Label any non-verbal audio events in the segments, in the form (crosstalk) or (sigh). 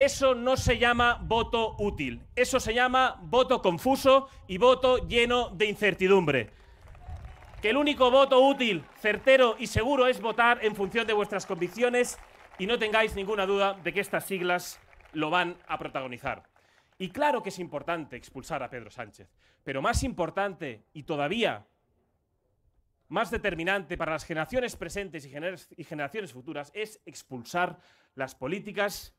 Eso no se llama voto útil, eso se llama voto confuso y voto lleno de incertidumbre. Que el único voto útil, certero y seguro es votar en función de vuestras convicciones y no tengáis ninguna duda de que estas siglas lo van a protagonizar. Y claro que es importante expulsar a Pedro Sánchez, pero más importante y todavía más determinante para las generaciones presentes y, generaciones futuras es expulsar las políticas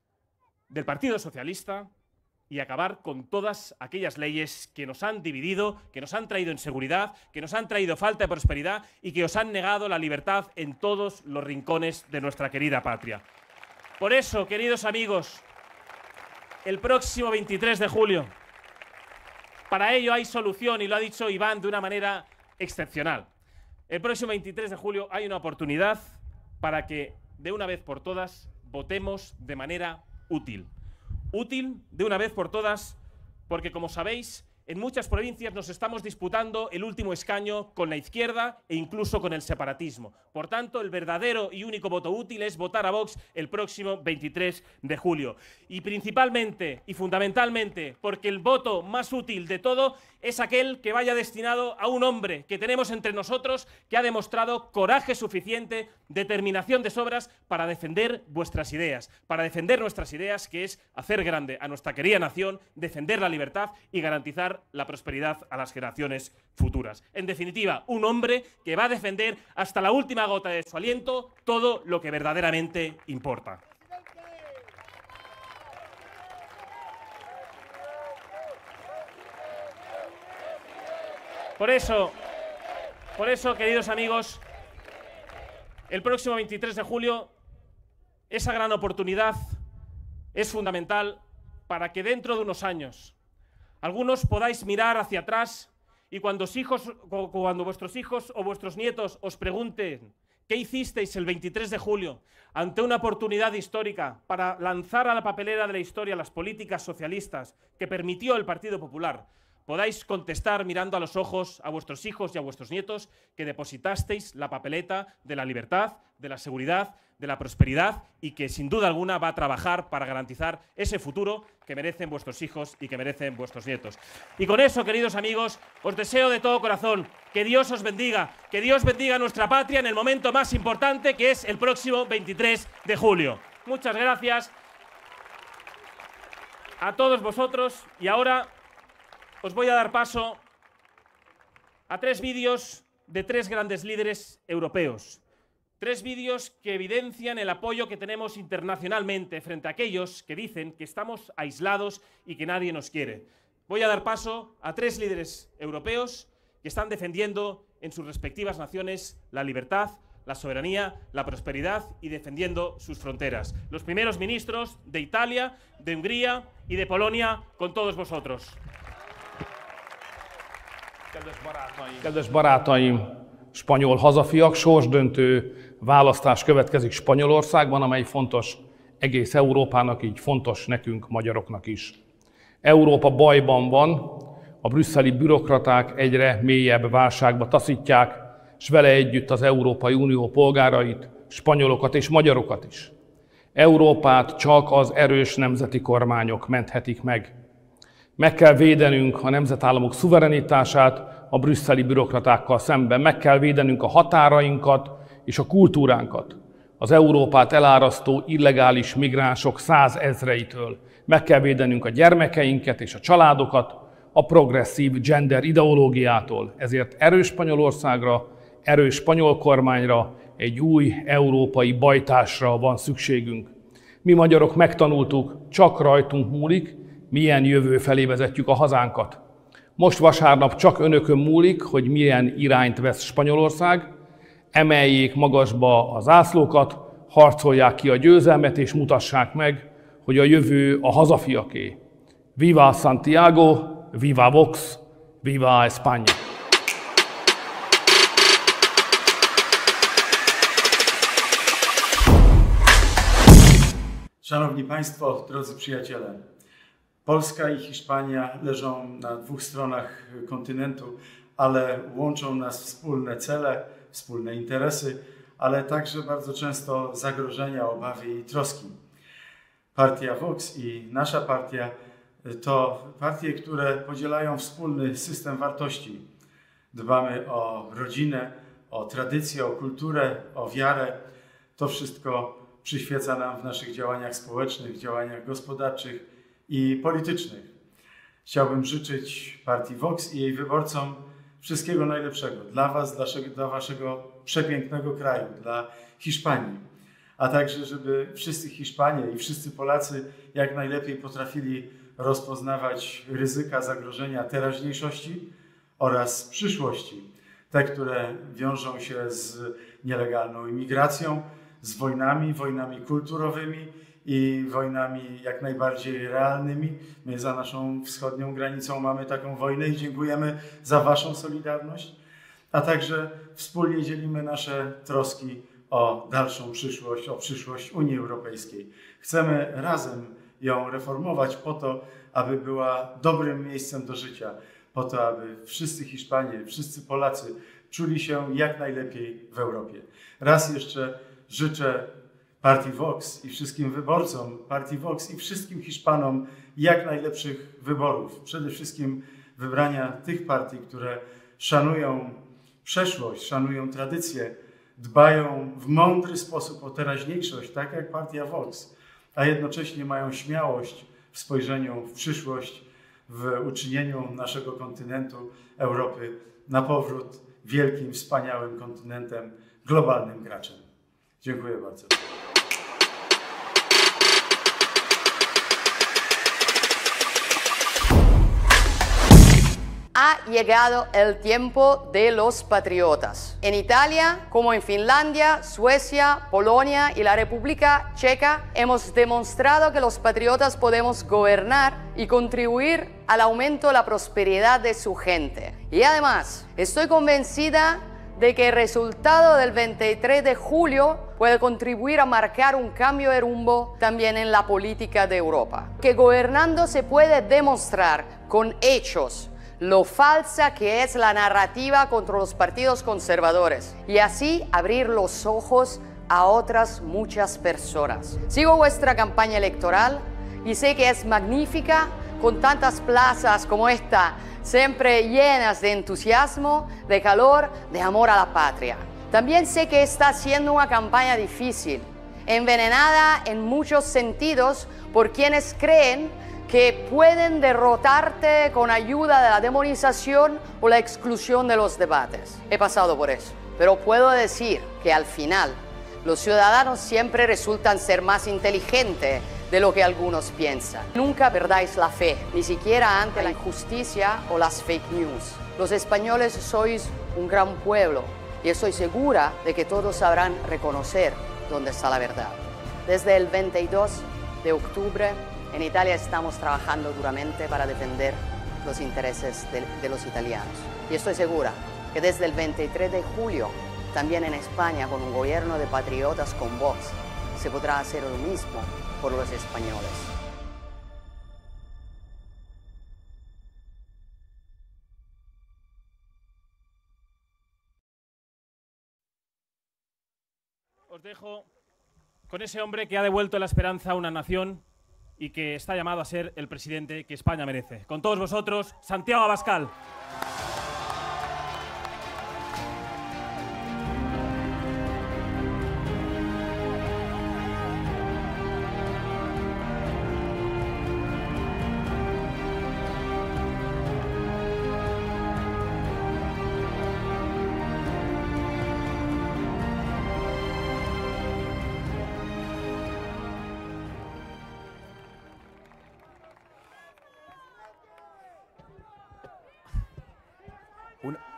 del Partido Socialista y acabar con todas aquellas leyes que nos han dividido, que nos han traído inseguridad, que nos han traído falta de prosperidad y que os han negado la libertad en todos los rincones de nuestra querida patria. Por eso, queridos amigos, el próximo 23 de julio, para ello hay solución y lo ha dicho Iván de una manera excepcional. El próximo 23 de julio hay una oportunidad para que, de una vez por todas, votemos de manera útil. Útil de una vez por todas, porque como sabéis, en muchas provincias nos estamos disputando el último escaño con la izquierda e incluso con el separatismo. Por tanto, el verdadero y único voto útil es votar a Vox el próximo 23 de julio. Y principalmente y fundamentalmente porque el voto más útil de todo es aquel que vaya destinado a un hombre que tenemos entre nosotros que ha demostrado coraje suficiente, determinación de sobras para defender vuestras ideas, para defender nuestras ideas que es hacer grande a nuestra querida nación, defender la libertad y garantizar la prosperidad a las generaciones futuras. En definitiva, un hombre que va a defender hasta la última gota de su aliento todo lo que verdaderamente importa. Por eso, por eso, queridos amigos, el próximo 23 de julio, esa gran oportunidad es fundamental para que dentro de unos años, algunos podáis mirar hacia atrás y cuando, vuestros hijos o vuestros nietos os pregunten qué hicisteis el 23 de julio ante una oportunidad histórica para lanzar a la papelera de la historia las políticas socialistas que permitió el Partido Popular, podáis contestar mirando a los ojos a vuestros hijos y a vuestros nietos que depositasteis la papeleta de la libertad, de la seguridad, de la prosperidad y que sin duda alguna va a trabajar para garantizar ese futuro que merecen vuestros hijos y que merecen vuestros nietos. Y con eso, queridos amigos, os deseo de todo corazón que Dios os bendiga, que Dios bendiga a nuestra patria en el momento más importante que es el próximo 23 de julio. Muchas gracias a todos vosotros y ahora os voy a dar paso a tres vídeos de tres grandes líderes europeos. Tres vídeos que evidencian el apoyo que tenemos internacionalmente frente a aquellos que dicen que estamos aislados y que nadie nos quiere. Voy a dar paso a tres líderes europeos que están defendiendo en sus respectivas naciones la libertad, la soberanía, la prosperidad y defendiendo sus fronteras. Los primeros ministros de Italia, de Hungría y de Polonia con todos vosotros. Kedves barátaim, Kedves barátaim spanyol hazafiak, sorsdöntő választás következik Spanyolországban, amely fontos egész Európának, így fontos nekünk, magyaroknak is. Európa bajban van, a brüsszeli bürokraták egyre mélyebb válságba taszítják, és vele együtt az Európai Unió polgárait, spanyolokat és magyarokat is. Európát csak az erős nemzeti kormányok menthetik meg. Meg kell védenünk a nemzetállamok szuverenitását a brüsszeli bürokratákkal szemben. Meg kell védenünk a határainkat és a kultúránkat az Európát elárasztó illegális migránsok százezreitől. Meg kell védenünk a gyermekeinket és a családokat a progresszív gender ideológiától. Ezért erős Spanyolországra, erős spanyol kormányra, egy új európai bajtásra van szükségünk. Mi magyarok megtanultuk, csak rajtunk múlik, milyen jövő felé vezetjük a hazánkat. Most vasárnap csak önökön múlik, hogy milyen irányt vesz Spanyolország, emeljék magasba az zászlókat, harcolják ki a győzelmet, és mutassák meg, hogy a jövő a hazafiaké. Viva Santiago, viva Vox, viva España! Szanowni Państwo, drodzy przyjaciele, Polska i Hiszpania leżą na dwóch stronach kontynentu, ale łączą nas wspólne cele, wspólne interesy, ale także bardzo często zagrożenia, obawy i troski. Partia Vox i nasza partia to partie, które podzielają wspólny system wartości. Dbamy o rodzinę, o tradycję, o kulturę, o wiarę. To wszystko przyświeca nam w naszych działaniach społecznych, działaniach gospodarczych i politycznych. Chciałbym życzyć partii Vox i jej wyborcom wszystkiego najlepszego dla Was, dla, dla Waszego przepięknego kraju, dla Hiszpanii, a także, żeby wszyscy Hiszpanie i wszyscy Polacy jak najlepiej potrafili rozpoznawać ryzyka, zagrożenia teraźniejszości oraz przyszłości, te, które wiążą się z nielegalną imigracją, z wojnami, wojnami kulturowymi i wojnami jak najbardziej realnymi. My za naszą wschodnią granicą mamy taką wojnę i dziękujemy za Waszą solidarność, a także wspólnie dzielimy nasze troski o dalszą przyszłość, o przyszłość Unii Europejskiej. Chcemy razem ją reformować po to, aby była dobrym miejscem do życia, po to, aby wszyscy Hiszpanie, wszyscy Polacy czuli się jak najlepiej w Europie. Raz jeszcze życzę partii Vox i wszystkim wyborcom partii Vox i wszystkim Hiszpanom jak najlepszych wyborów. Przede wszystkim wybrania tych partii, które szanują przeszłość, szanują tradycję, dbają w mądry sposób o teraźniejszość, tak jak partia Vox, a jednocześnie mają śmiałość w spojrzeniu w przyszłość, w uczynieniu naszego kontynentu Europy na powrót wielkim, wspaniałym kontynentem, globalnym graczem. Dziękuję bardzo. ha llegado el tiempo de los patriotas. En Italia, como en Finlandia, Suecia, Polonia y la República Checa, hemos demostrado que los patriotas podemos gobernar y contribuir al aumento de la prosperidad de su gente. Y además, estoy convencida de que el resultado del 23 de julio puede contribuir a marcar un cambio de rumbo también en la política de Europa. Que gobernando se puede demostrar con hechos lo falsa que es la narrativa contra los partidos conservadores y así abrir los ojos a otras muchas personas. Sigo vuestra campaña electoral y sé que es magnífica con tantas plazas como esta, siempre llenas de entusiasmo, de calor, de amor a la patria. También sé que está siendo una campaña difícil, envenenada en muchos sentidos por quienes creen que pueden derrotarte con ayuda de la demonización o la exclusión de los debates. He pasado por eso, pero puedo decir que al final los ciudadanos siempre resultan ser más inteligentes de lo que algunos piensan. Nunca perdáis la fe, ni siquiera ante la injusticia o las fake news. Los españoles sois un gran pueblo y estoy segura de que todos sabrán reconocer dónde está la verdad. Desde el 22 de octubre en Italia estamos trabajando duramente para defender los intereses de, los italianos. Y estoy segura que desde el 23 de julio, también en España, con un gobierno de patriotas con voz, se podrá hacer lo mismo por los españoles. Os dejo con ese hombre que ha devuelto la esperanza a una nación y que está llamado a ser el presidente que España merece. Con todos vosotros, Santiago Abascal.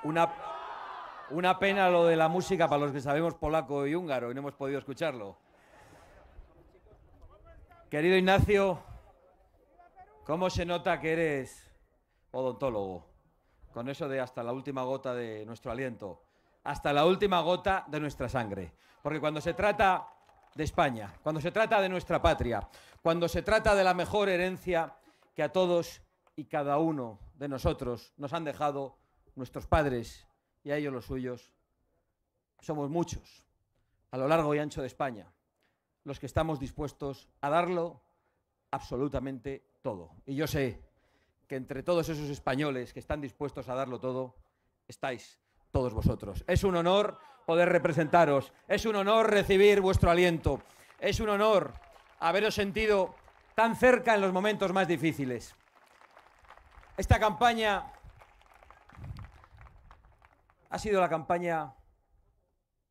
Una, una pena lo de la música para los que sabemos polaco y húngaro y no hemos podido escucharlo. Querido Ignacio, ¿cómo se nota que eres odontólogo? Con eso de hasta la última gota de nuestro aliento, hasta la última gota de nuestra sangre. Porque cuando se trata de España, cuando se trata de nuestra patria, cuando se trata de la mejor herencia que a todos y cada uno de nosotros nos han dejado nuestros padres y a ellos los suyos, somos muchos a lo largo y ancho de España los que estamos dispuestos a darlo absolutamente todo. Y yo sé que entre todos esos españoles que están dispuestos a darlo todo, estáis todos vosotros. Es un honor poder representaros, es un honor recibir vuestro aliento, es un honor haberos sentido tan cerca en los momentos más difíciles. Esta campaña ha sido la campaña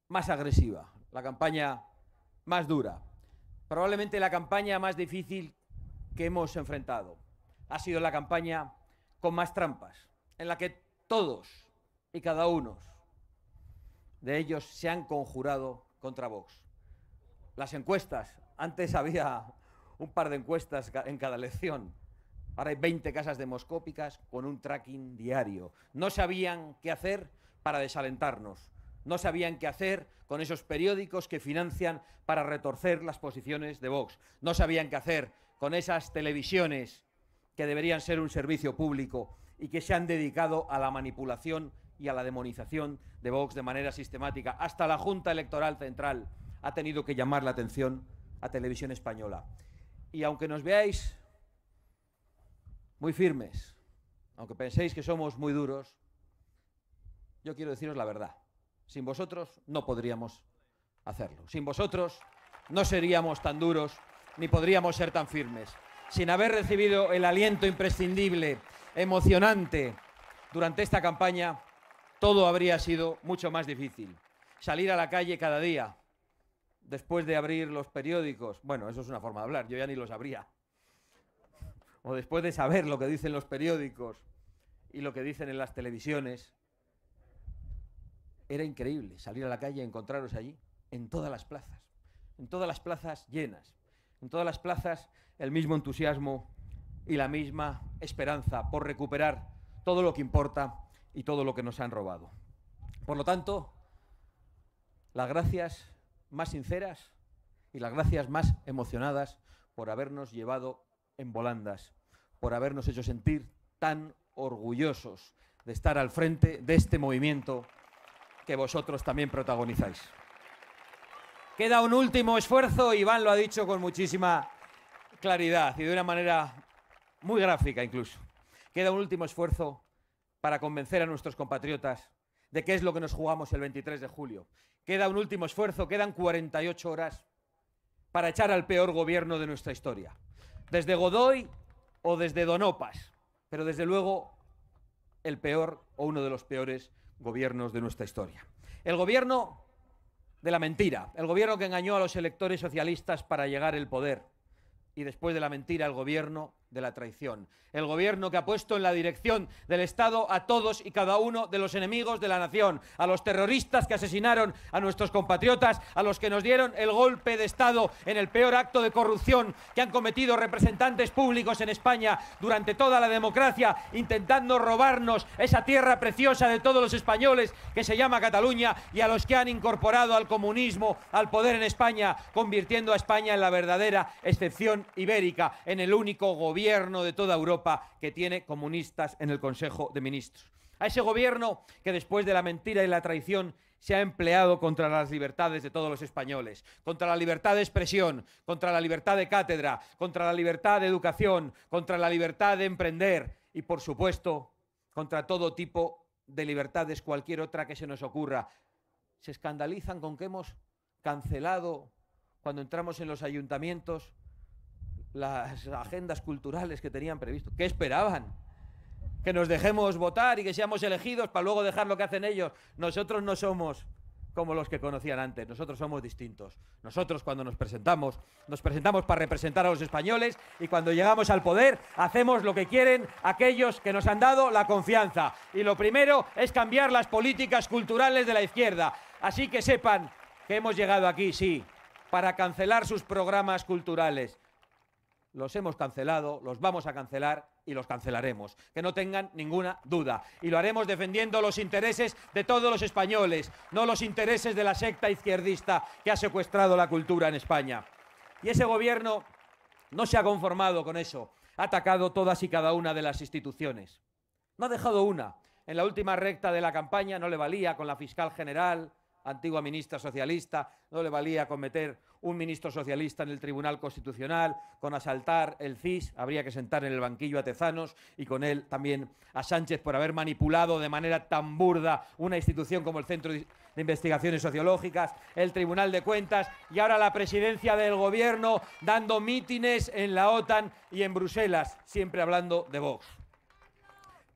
más agresiva, la campaña más dura, probablemente la campaña más difícil que hemos enfrentado. Ha sido la campaña con más trampas, en la que todos y cada uno de ellos se han conjurado contra Vox. Las encuestas, antes había un par de encuestas en cada elección, ahora hay 20 casas demoscópicas con un tracking diario. No sabían qué hacer para desalentarnos. No sabían qué hacer con esos periódicos que financian para retorcer las posiciones de Vox. No sabían qué hacer con esas televisiones que deberían ser un servicio público y que se han dedicado a la manipulación y a la demonización de Vox de manera sistemática. Hasta la Junta Electoral Central ha tenido que llamar la atención a Televisión Española. Y aunque nos veáis muy firmes, aunque penséis que somos muy duros, yo quiero deciros la verdad. Sin vosotros no podríamos hacerlo. Sin vosotros no seríamos tan duros ni podríamos ser tan firmes. Sin haber recibido el aliento imprescindible, emocionante, durante esta campaña, todo habría sido mucho más difícil. Salir a la calle cada día, después de abrir los periódicos, bueno, eso es una forma de hablar, yo ya ni lo sabría. O después de saber lo que dicen los periódicos y lo que dicen en las televisiones, era increíble salir a la calle y encontraros allí, en todas las plazas, en todas las plazas llenas, en todas las plazas el mismo entusiasmo y la misma esperanza por recuperar todo lo que importa y todo lo que nos han robado. Por lo tanto, las gracias más sinceras y las gracias más emocionadas por habernos llevado en volandas, por habernos hecho sentir tan orgullosos de estar al frente de este movimiento que vosotros también protagonizáis. Queda un último esfuerzo, Iván lo ha dicho con muchísima claridad y de una manera muy gráfica incluso. Queda un último esfuerzo para convencer a nuestros compatriotas de qué es lo que nos jugamos el 23 de julio. Queda un último esfuerzo, quedan 48 horas para echar al peor gobierno de nuestra historia. Desde Godoy o desde Donopas, pero desde luego el peor o uno de los peores gobiernos de nuestra historia. El gobierno de la mentira, el gobierno que engañó a los electores socialistas para llegar al poder y después de la mentira el gobierno de la traición. El gobierno que ha puesto en la dirección del Estado a todos y cada uno de los enemigos de la nación, a los terroristas que asesinaron a nuestros compatriotas, a los que nos dieron el golpe de Estado en el peor acto de corrupción que han cometido representantes públicos en España durante toda la democracia, intentando robarnos esa tierra preciosa de todos los españoles que se llama Cataluña y a los que han incorporado al comunismo al poder en España, convirtiendo a España en la verdadera excepción ibérica, en el único gobierno gobierno de toda Europa que tiene comunistas en el Consejo de Ministros. A ese gobierno que después de la mentira y la traición se ha empleado contra las libertades de todos los españoles, contra la libertad de expresión, contra la libertad de cátedra, contra la libertad de educación, contra la libertad de emprender y, por supuesto, contra todo tipo de libertades, cualquier otra que se nos ocurra. Se escandalizan con que hemos cancelado, cuando entramos en los ayuntamientos, las agendas culturales que tenían previsto. ¿Qué esperaban? Que nos dejemos votar y que seamos elegidos para luego dejar lo que hacen ellos. Nosotros no somos como los que conocían antes. Nosotros somos distintos. Nosotros cuando nos presentamos, nos presentamos para representar a los españoles y cuando llegamos al poder hacemos lo que quieren aquellos que nos han dado la confianza. Y lo primero es cambiar las políticas culturales de la izquierda. Así que sepan que hemos llegado aquí, sí, para cancelar sus programas culturales los hemos cancelado, los vamos a cancelar y los cancelaremos. Que no tengan ninguna duda. Y lo haremos defendiendo los intereses de todos los españoles, no los intereses de la secta izquierdista que ha secuestrado la cultura en España. Y ese gobierno no se ha conformado con eso. Ha atacado todas y cada una de las instituciones. No ha dejado una. En la última recta de la campaña no le valía con la fiscal general, antigua ministra socialista, no le valía con meter un ministro socialista en el Tribunal Constitucional, con asaltar el CIS, habría que sentar en el banquillo a Tezanos y con él también a Sánchez por haber manipulado de manera tan burda una institución como el Centro de Investigaciones Sociológicas, el Tribunal de Cuentas y ahora la presidencia del Gobierno dando mítines en la OTAN y en Bruselas, siempre hablando de Vox.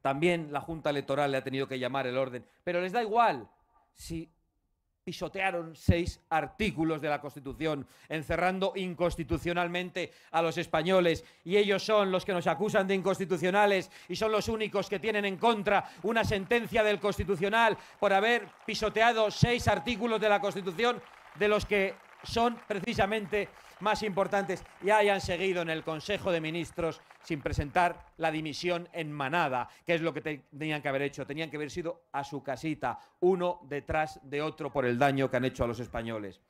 También la Junta Electoral le ha tenido que llamar el orden, pero les da igual si pisotearon seis artículos de la Constitución, encerrando inconstitucionalmente a los españoles. Y ellos son los que nos acusan de inconstitucionales y son los únicos que tienen en contra una sentencia del Constitucional por haber pisoteado seis artículos de la Constitución de los que son precisamente más importantes y hayan seguido en el Consejo de Ministros sin presentar la dimisión en manada, que es lo que tenían que haber hecho. Tenían que haber sido a su casita, uno detrás de otro por el daño que han hecho a los españoles.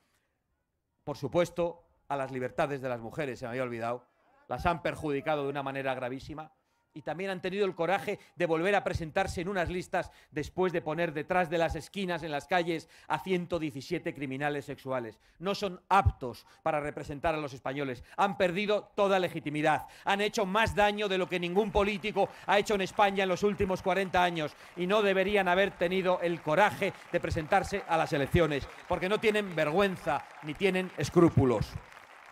Por supuesto, a las libertades de las mujeres, se me había olvidado, las han perjudicado de una manera gravísima y también han tenido el coraje de volver a presentarse en unas listas después de poner detrás de las esquinas en las calles a 117 criminales sexuales. No son aptos para representar a los españoles. Han perdido toda legitimidad. Han hecho más daño de lo que ningún político ha hecho en España en los últimos 40 años y no deberían haber tenido el coraje de presentarse a las elecciones porque no tienen vergüenza ni tienen escrúpulos.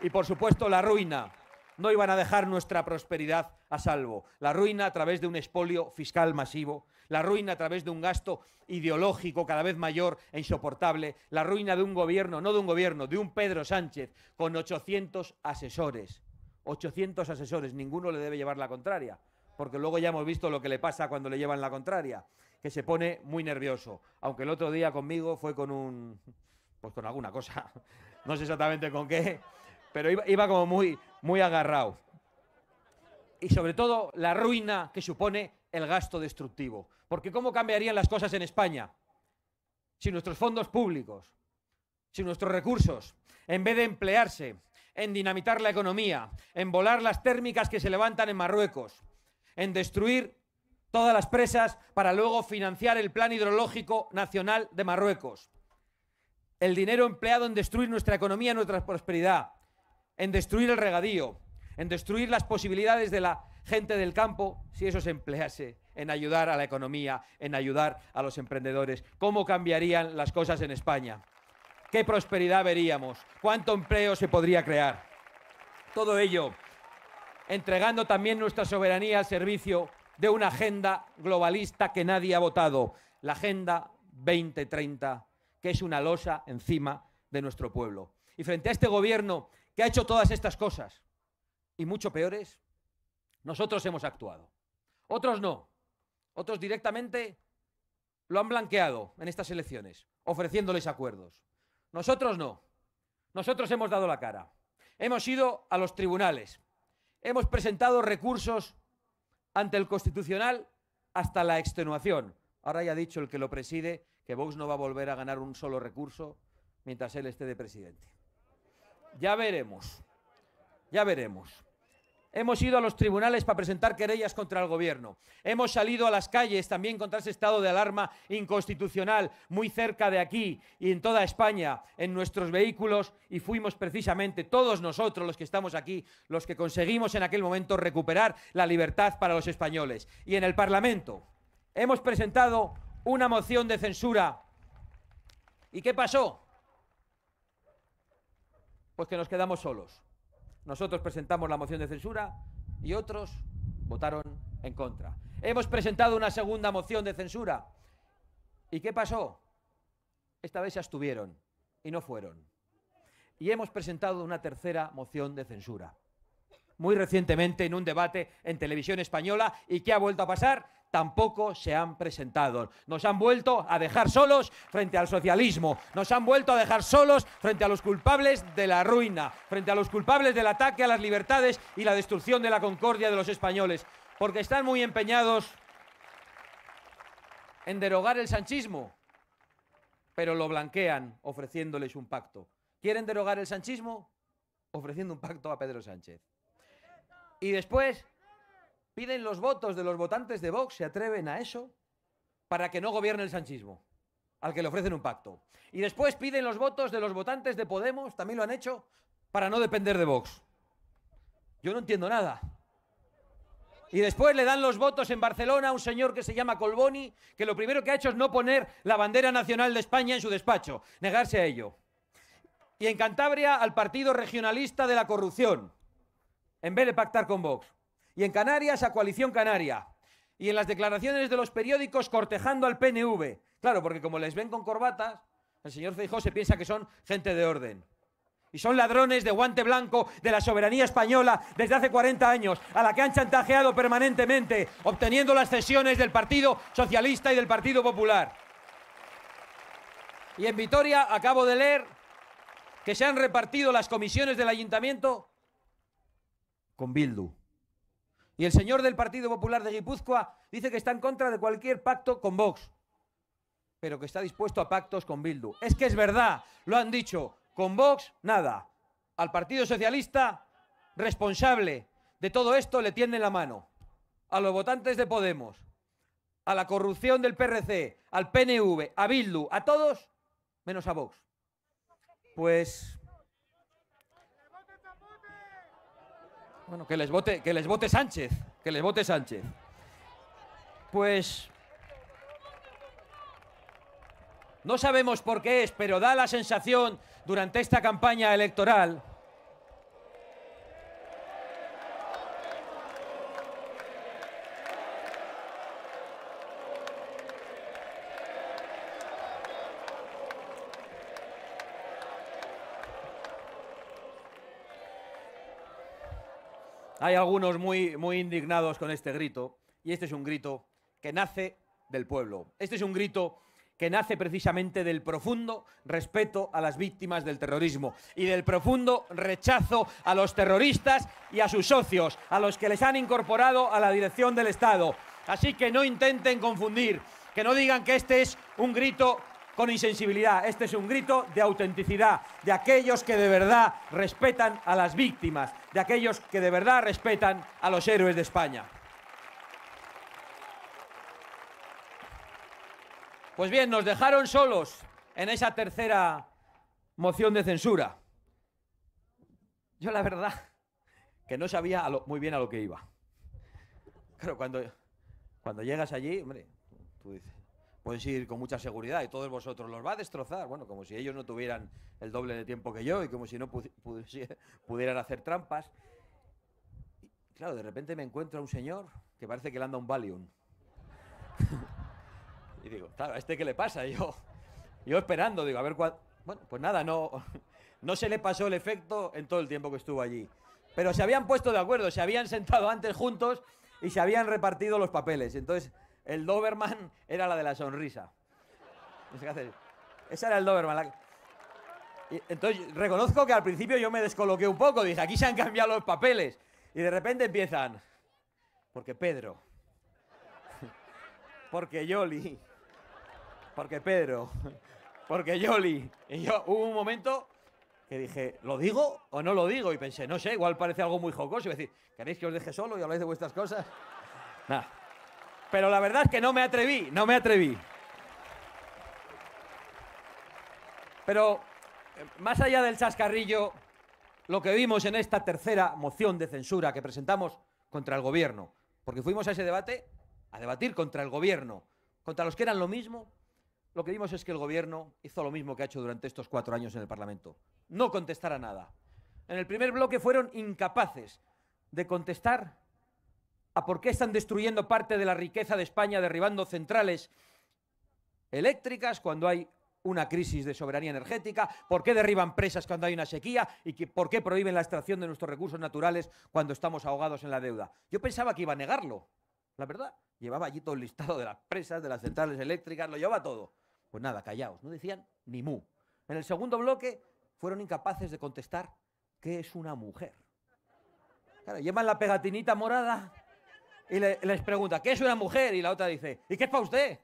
Y por supuesto la ruina no iban a dejar nuestra prosperidad a salvo. La ruina a través de un expolio fiscal masivo, la ruina a través de un gasto ideológico cada vez mayor e insoportable, la ruina de un gobierno, no de un gobierno, de un Pedro Sánchez con 800 asesores. 800 asesores, ninguno le debe llevar la contraria, porque luego ya hemos visto lo que le pasa cuando le llevan la contraria, que se pone muy nervioso, aunque el otro día conmigo fue con un pues con alguna cosa, (laughs) no sé exactamente con qué, pero iba, como muy, muy agarrado. Y sobre todo la ruina que supone el gasto destructivo. Porque ¿cómo cambiarían las cosas en España? Si nuestros fondos públicos, si nuestros recursos, en vez de emplearse en dinamitar la economía, en volar las térmicas que se levantan en Marruecos, en destruir todas las presas para luego financiar el Plan Hidrológico Nacional de Marruecos, el dinero empleado en destruir nuestra economía, nuestra prosperidad, en destruir el regadío, en destruir las posibilidades de la gente del campo, si eso se emplease en ayudar a la economía, en ayudar a los emprendedores, ¿cómo cambiarían las cosas en España? ¿Qué prosperidad veríamos? ¿Cuánto empleo se podría crear? Todo ello entregando también nuestra soberanía al servicio de una agenda globalista que nadie ha votado, la Agenda 2030, que es una losa encima de nuestro pueblo. Y frente a este gobierno ha hecho todas estas cosas y mucho peores, nosotros hemos actuado. Otros no. Otros directamente lo han blanqueado en estas elecciones, ofreciéndoles acuerdos. Nosotros no. Nosotros hemos dado la cara. Hemos ido a los tribunales. Hemos presentado recursos ante el Constitucional hasta la extenuación. Ahora ya ha dicho el que lo preside que Vox no va a volver a ganar un solo recurso mientras él esté de presidente. Ya veremos. Ya veremos. Hemos ido a los tribunales para presentar querellas contra el gobierno. Hemos salido a las calles también contra ese estado de alarma inconstitucional muy cerca de aquí y en toda España, en nuestros vehículos, y fuimos precisamente todos nosotros los que estamos aquí, los que conseguimos en aquel momento recuperar la libertad para los españoles. Y en el Parlamento hemos presentado una moción de censura. ¿Y qué pasó? Pues que nos quedamos solos. Nosotros presentamos la moción de censura y otros votaron en contra. Hemos presentado una segunda moción de censura. ¿Y qué pasó? Esta vez se abstuvieron y no fueron. Y hemos presentado una tercera moción de censura. Muy recientemente en un debate en televisión española. ¿Y qué ha vuelto a pasar? tampoco se han presentado. Nos han vuelto a dejar solos frente al socialismo, nos han vuelto a dejar solos frente a los culpables de la ruina, frente a los culpables del ataque a las libertades y la destrucción de la concordia de los españoles, porque están muy empeñados en derogar el sanchismo, pero lo blanquean ofreciéndoles un pacto. ¿Quieren derogar el sanchismo? Ofreciendo un pacto a Pedro Sánchez. Y después piden los votos de los votantes de Vox, se atreven a eso, para que no gobierne el sanchismo, al que le ofrecen un pacto. Y después piden los votos de los votantes de Podemos, también lo han hecho, para no depender de Vox. Yo no entiendo nada. Y después le dan los votos en Barcelona a un señor que se llama Colboni, que lo primero que ha hecho es no poner la bandera nacional de España en su despacho, negarse a ello. Y en Cantabria al Partido Regionalista de la Corrupción, en vez de pactar con Vox. Y en Canarias a Coalición Canaria. Y en las declaraciones de los periódicos cortejando al PNV. Claro, porque como les ven con corbatas, el señor Feijó se piensa que son gente de orden. Y son ladrones de guante blanco de la soberanía española desde hace 40 años, a la que han chantajeado permanentemente, obteniendo las cesiones del Partido Socialista y del Partido Popular. Y en Vitoria acabo de leer que se han repartido las comisiones del ayuntamiento con Bildu. Y el señor del Partido Popular de Guipúzcoa dice que está en contra de cualquier pacto con Vox, pero que está dispuesto a pactos con Bildu. Es que es verdad, lo han dicho. Con Vox, nada. Al Partido Socialista, responsable de todo esto, le tienden la mano. A los votantes de Podemos, a la corrupción del PRC, al PNV, a Bildu, a todos, menos a Vox. Pues Bueno, que les vote, que les vote Sánchez, que les vote Sánchez. Pues no sabemos por qué es, pero da la sensación durante esta campaña electoral Hay algunos muy, muy indignados con este grito, y este es un grito que nace del pueblo. Este es un grito que nace precisamente del profundo respeto a las víctimas del terrorismo y del profundo rechazo a los terroristas y a sus socios, a los que les han incorporado a la dirección del Estado. Así que no intenten confundir, que no digan que este es un grito con insensibilidad. Este es un grito de autenticidad, de aquellos que de verdad respetan a las víctimas, de aquellos que de verdad respetan a los héroes de España. Pues bien, nos dejaron solos en esa tercera moción de censura. Yo la verdad que no sabía muy bien a lo que iba. Pero cuando, cuando llegas allí, hombre, tú dices, puedes ir con mucha seguridad y todos vosotros los va a destrozar. Bueno, como si ellos no tuvieran el doble de tiempo que yo y como si no (laughs) pudieran hacer trampas. Y, claro, de repente me encuentro a un señor que parece que le anda un Valium. (laughs) y digo, claro, ¿a este qué le pasa? yo, yo esperando, digo, a ver cuál Bueno, pues nada, no, (laughs) no se le pasó el efecto en todo el tiempo que estuvo allí. Pero se habían puesto de acuerdo, se habían sentado antes juntos y se habían repartido los papeles. Entonces, el Doberman era la de la sonrisa. Esa era el Doberman. Entonces, reconozco que al principio yo me descoloqué un poco. Dije, aquí se han cambiado los papeles. Y de repente empiezan. Porque Pedro. Porque Yoli. Porque Pedro. Porque Yoli. Y yo hubo un momento que dije, ¿lo digo o no lo digo? Y pensé, no sé, igual parece algo muy jocoso. Y decir, ¿queréis que os deje solo y habláis de vuestras cosas? Nada. Pero la verdad es que no me atreví, no me atreví. Pero eh, más allá del chascarrillo, lo que vimos en esta tercera moción de censura que presentamos contra el gobierno, porque fuimos a ese debate a debatir contra el gobierno, contra los que eran lo mismo, lo que vimos es que el gobierno hizo lo mismo que ha hecho durante estos cuatro años en el Parlamento, no contestar nada. En el primer bloque fueron incapaces de contestar a por qué están destruyendo parte de la riqueza de España derribando centrales eléctricas cuando hay una crisis de soberanía energética, por qué derriban presas cuando hay una sequía y por qué prohíben la extracción de nuestros recursos naturales cuando estamos ahogados en la deuda. Yo pensaba que iba a negarlo, la verdad. Llevaba allí todo el listado de las presas, de las centrales eléctricas, lo llevaba todo. Pues nada, callaos, no decían ni mu. En el segundo bloque fueron incapaces de contestar qué es una mujer. llevan la pegatinita morada y les pregunta, ¿qué es una mujer? Y la otra dice, ¿y qué es para usted?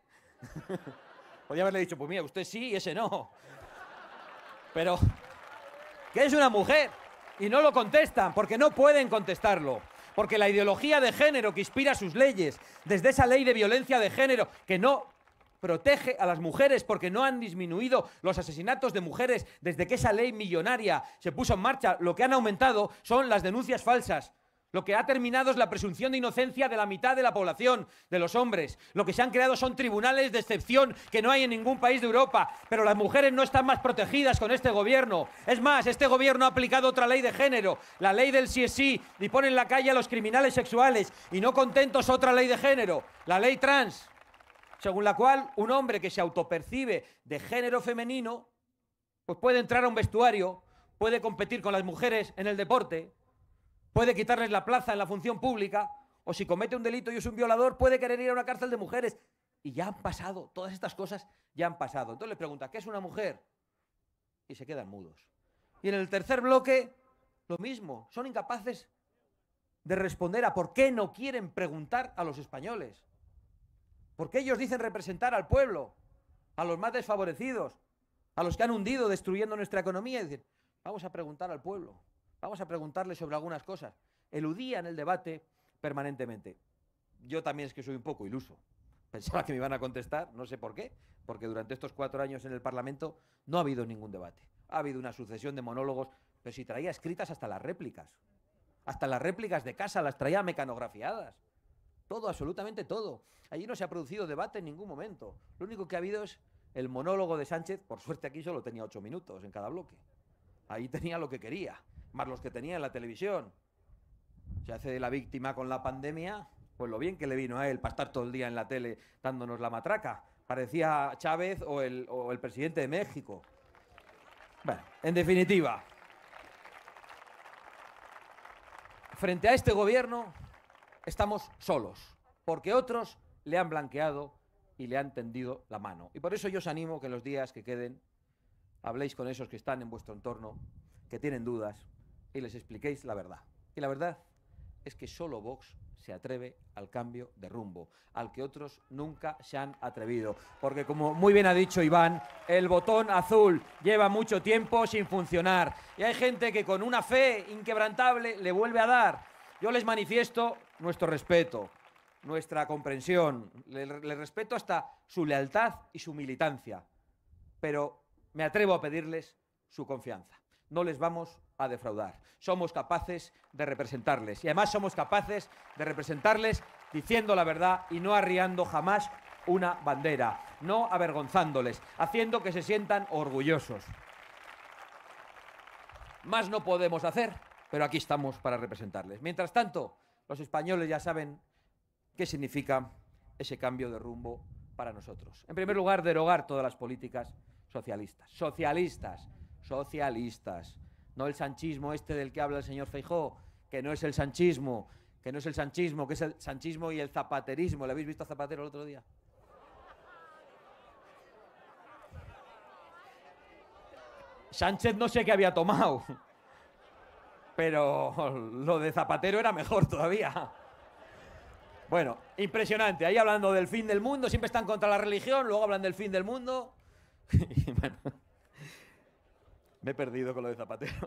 (laughs) Podría haberle dicho, pues mira, usted sí y ese no. Pero, ¿qué es una mujer? Y no lo contestan, porque no pueden contestarlo. Porque la ideología de género que inspira sus leyes, desde esa ley de violencia de género, que no protege a las mujeres porque no han disminuido los asesinatos de mujeres desde que esa ley millonaria se puso en marcha. Lo que han aumentado son las denuncias falsas. Lo que ha terminado es la presunción de inocencia de la mitad de la población, de los hombres. Lo que se han creado son tribunales de excepción que no hay en ningún país de Europa. Pero las mujeres no están más protegidas con este gobierno. Es más, este gobierno ha aplicado otra ley de género, la ley del sí es sí, y pone en la calle a los criminales sexuales. Y no contentos otra ley de género, la ley trans, según la cual un hombre que se autopercibe de género femenino, pues puede entrar a un vestuario, puede competir con las mujeres en el deporte, puede quitarles la plaza en la función pública, o si comete un delito y es un violador, puede querer ir a una cárcel de mujeres. Y ya han pasado, todas estas cosas ya han pasado. Entonces les pregunta, ¿qué es una mujer? Y se quedan mudos. Y en el tercer bloque, lo mismo, son incapaces de responder a por qué no quieren preguntar a los españoles. Porque ellos dicen representar al pueblo, a los más desfavorecidos, a los que han hundido destruyendo nuestra economía. Y dicen, vamos a preguntar al pueblo. Vamos a preguntarle sobre algunas cosas. Eludía en el debate permanentemente. Yo también es que soy un poco iluso. Pensaba que me iban a contestar, no sé por qué, porque durante estos cuatro años en el Parlamento no ha habido ningún debate. Ha habido una sucesión de monólogos, pero si traía escritas hasta las réplicas. Hasta las réplicas de casa las traía mecanografiadas. Todo, absolutamente todo. Allí no se ha producido debate en ningún momento. Lo único que ha habido es el monólogo de Sánchez. Por suerte aquí solo tenía ocho minutos en cada bloque. Ahí tenía lo que quería los que tenía en la televisión. Se hace de la víctima con la pandemia, pues lo bien que le vino a él para estar todo el día en la tele dándonos la matraca. Parecía Chávez o el, presidente de México. Bueno, en definitiva, frente a este gobierno estamos solos, porque otros le han blanqueado y le han tendido la mano. Y por eso yo os animo que los días que queden habléis con esos que están en vuestro entorno, que tienen dudas, y les expliquéis la verdad. Y la verdad es que solo Vox se atreve al cambio de rumbo, al que otros nunca se han atrevido. Porque como muy bien ha dicho Iván, el botón azul lleva mucho tiempo sin funcionar. Y hay gente que con una fe inquebrantable le vuelve a dar. Yo les manifiesto nuestro respeto, nuestra comprensión, les respeto hasta su lealtad y su militancia. Pero me atrevo a pedirles su confianza no les vamos a defraudar. Somos capaces de representarles. Y además somos capaces de representarles diciendo la verdad y no arriando jamás una bandera, no avergonzándoles, haciendo que se sientan orgullosos. Más no podemos hacer, pero aquí estamos para representarles. Mientras tanto, los españoles ya saben qué significa ese cambio de rumbo para nosotros. En primer lugar, derogar todas las políticas socialistas. Socialistas socialistas. No el sanchismo este del que habla el señor Feijó, que no es el sanchismo, que no es el sanchismo, que es el sanchismo y el zapaterismo. ¿Le habéis visto a Zapatero el otro día? Sánchez no sé qué había tomado, pero lo de Zapatero era mejor todavía. Bueno, impresionante. Ahí hablando del fin del mundo, siempre están contra la religión, luego hablan del fin del mundo. (laughs) y bueno. Me he perdido con lo de Zapatero.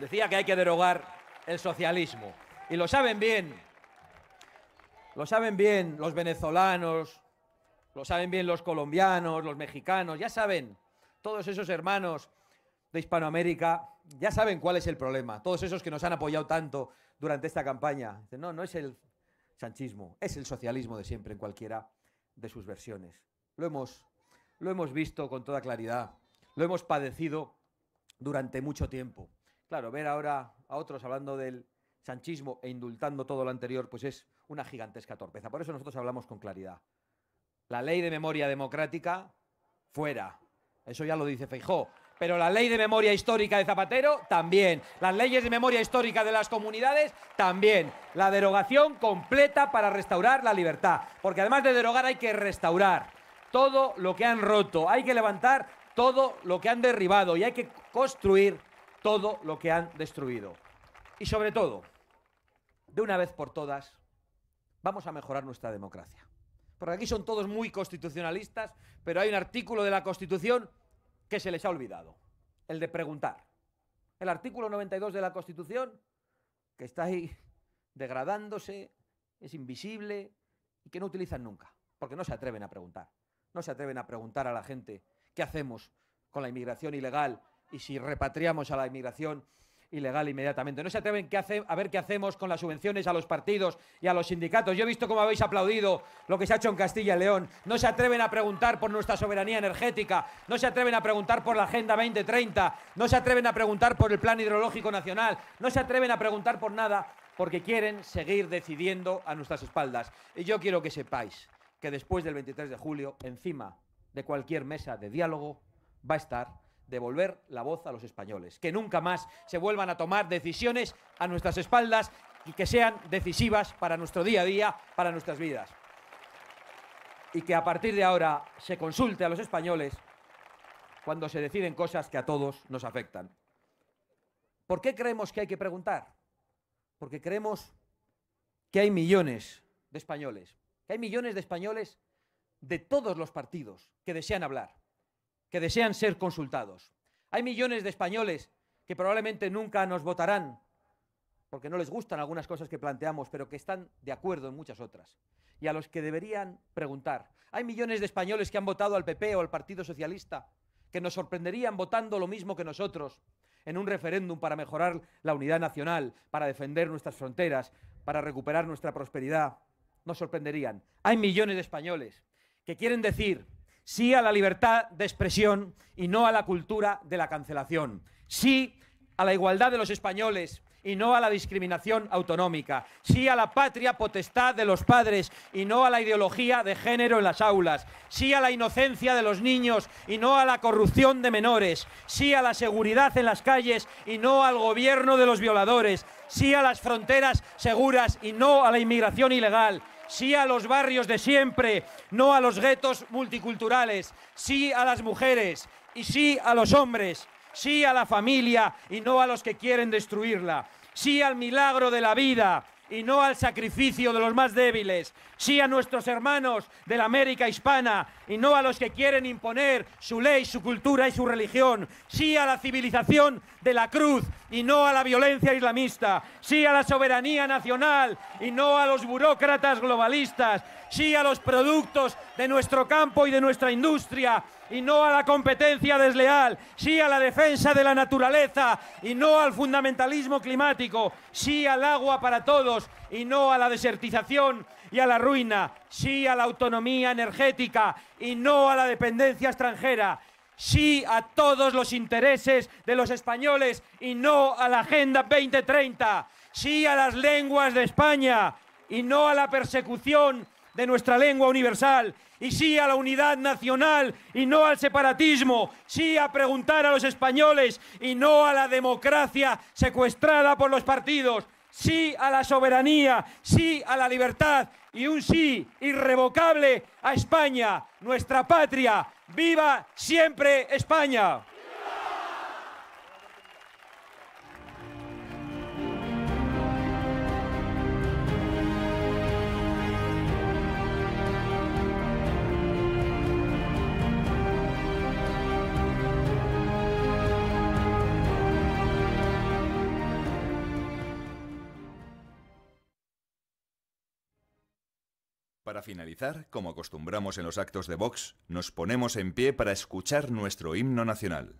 Decía que hay que derogar el socialismo. Y lo saben bien. Lo saben bien los venezolanos, lo saben bien los colombianos, los mexicanos, ya saben, todos esos hermanos de Hispanoamérica, ya saben cuál es el problema. Todos esos que nos han apoyado tanto durante esta campaña. No, no es el sanchismo, es el socialismo de siempre en cualquiera de sus versiones. Lo hemos, lo hemos visto con toda claridad, lo hemos padecido durante mucho tiempo. Claro, ver ahora a otros hablando del sanchismo e indultando todo lo anterior, pues es una gigantesca torpeza. Por eso nosotros hablamos con claridad. La ley de memoria democrática, fuera. Eso ya lo dice Feijó pero la ley de memoria histórica de Zapatero también, las leyes de memoria histórica de las comunidades también, la derogación completa para restaurar la libertad, porque además de derogar hay que restaurar todo lo que han roto, hay que levantar todo lo que han derribado y hay que construir todo lo que han destruido. Y sobre todo, de una vez por todas, vamos a mejorar nuestra democracia. Porque aquí son todos muy constitucionalistas, pero hay un artículo de la Constitución que se les ha olvidado, el de preguntar. El artículo 92 de la Constitución, que está ahí degradándose, es invisible y que no utilizan nunca, porque no se atreven a preguntar. No se atreven a preguntar a la gente qué hacemos con la inmigración ilegal y si repatriamos a la inmigración ilegal inmediatamente. No se atreven a ver qué hacemos con las subvenciones a los partidos y a los sindicatos. Yo he visto cómo habéis aplaudido lo que se ha hecho en Castilla y León. No se atreven a preguntar por nuestra soberanía energética. No se atreven a preguntar por la Agenda 2030. No se atreven a preguntar por el Plan Hidrológico Nacional. No se atreven a preguntar por nada porque quieren seguir decidiendo a nuestras espaldas. Y yo quiero que sepáis que después del 23 de julio, encima de cualquier mesa de diálogo, va a estar devolver la voz a los españoles, que nunca más se vuelvan a tomar decisiones a nuestras espaldas y que sean decisivas para nuestro día a día, para nuestras vidas. Y que a partir de ahora se consulte a los españoles cuando se deciden cosas que a todos nos afectan. ¿Por qué creemos que hay que preguntar? Porque creemos que hay millones de españoles, que hay millones de españoles de todos los partidos que desean hablar que desean ser consultados. Hay millones de españoles que probablemente nunca nos votarán, porque no les gustan algunas cosas que planteamos, pero que están de acuerdo en muchas otras, y a los que deberían preguntar. Hay millones de españoles que han votado al PP o al Partido Socialista, que nos sorprenderían votando lo mismo que nosotros en un referéndum para mejorar la unidad nacional, para defender nuestras fronteras, para recuperar nuestra prosperidad. Nos sorprenderían. Hay millones de españoles que quieren decir sí a la libertad de expresión y no a la cultura de la cancelación, sí a la igualdad de los españoles y no a la discriminación autonómica, sí a la patria potestad de los padres y no a la ideología de género en las aulas, sí a la inocencia de los niños y no a la corrupción de menores, sí a la seguridad en las calles y no al gobierno de los violadores, sí a las fronteras seguras y no a la inmigración ilegal, sí a los barrios de siempre, no a los guetos multiculturales, sí a las mujeres y sí a los hombres, sí a la familia y no a los que quieren destruirla, sí al milagro de la vida y no al sacrificio de los más débiles, sí a nuestros hermanos de la América hispana y no a los que quieren imponer su ley, su cultura y su religión, sí a la civilización de la cruz y no a la violencia islamista, sí a la soberanía nacional y no a los burócratas globalistas, sí a los productos de nuestro campo y de nuestra industria y no a la competencia desleal, sí a la defensa de la naturaleza y no al fundamentalismo climático, sí al agua para todos y no a la desertización y a la ruina, sí a la autonomía energética y no a la dependencia extranjera, sí a todos los intereses de los españoles y no a la Agenda 2030, sí a las lenguas de España y no a la persecución de nuestra lengua universal y sí a la unidad nacional y no al separatismo, sí a preguntar a los españoles y no a la democracia secuestrada por los partidos, sí a la soberanía, sí a la libertad y un sí irrevocable a España, nuestra patria. ¡Viva siempre España! Para finalizar, como acostumbramos en los actos de Vox, nos ponemos en pie para escuchar nuestro himno nacional.